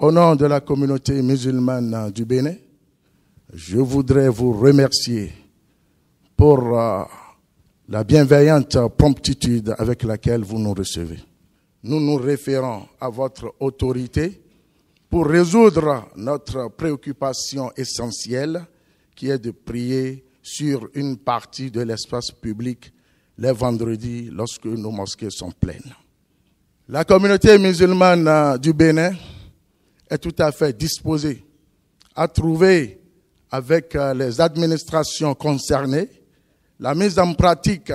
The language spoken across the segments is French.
Au nom de la communauté musulmane du Bénin, je voudrais vous remercier pour euh, la bienveillante promptitude avec laquelle vous nous recevez. Nous nous référons à votre autorité pour résoudre notre préoccupation essentielle qui est de prier sur une partie de l'espace public les vendredis lorsque nos mosquées sont pleines. La communauté musulmane du Bénin est tout à fait disposé à trouver avec euh, les administrations concernées la mise en pratique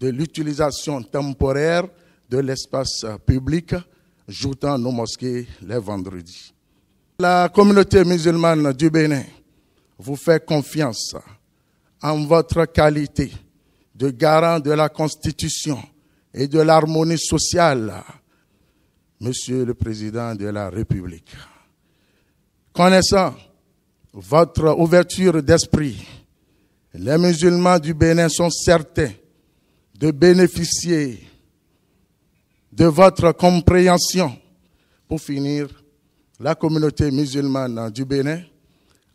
de l'utilisation temporaire de l'espace public, joutant nos mosquées les vendredis. La communauté musulmane du Bénin vous fait confiance en votre qualité de garant de la Constitution et de l'harmonie sociale Monsieur le Président de la République, connaissant votre ouverture d'esprit, les musulmans du Bénin sont certains de bénéficier de votre compréhension. Pour finir, la communauté musulmane du Bénin,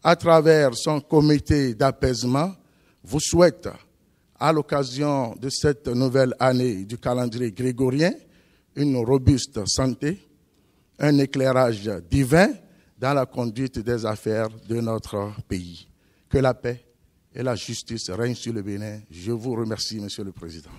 à travers son comité d'apaisement, vous souhaite, à l'occasion de cette nouvelle année du calendrier grégorien, une robuste santé, un éclairage divin dans la conduite des affaires de notre pays. Que la paix et la justice règnent sur le Bénin. Je vous remercie, Monsieur le Président.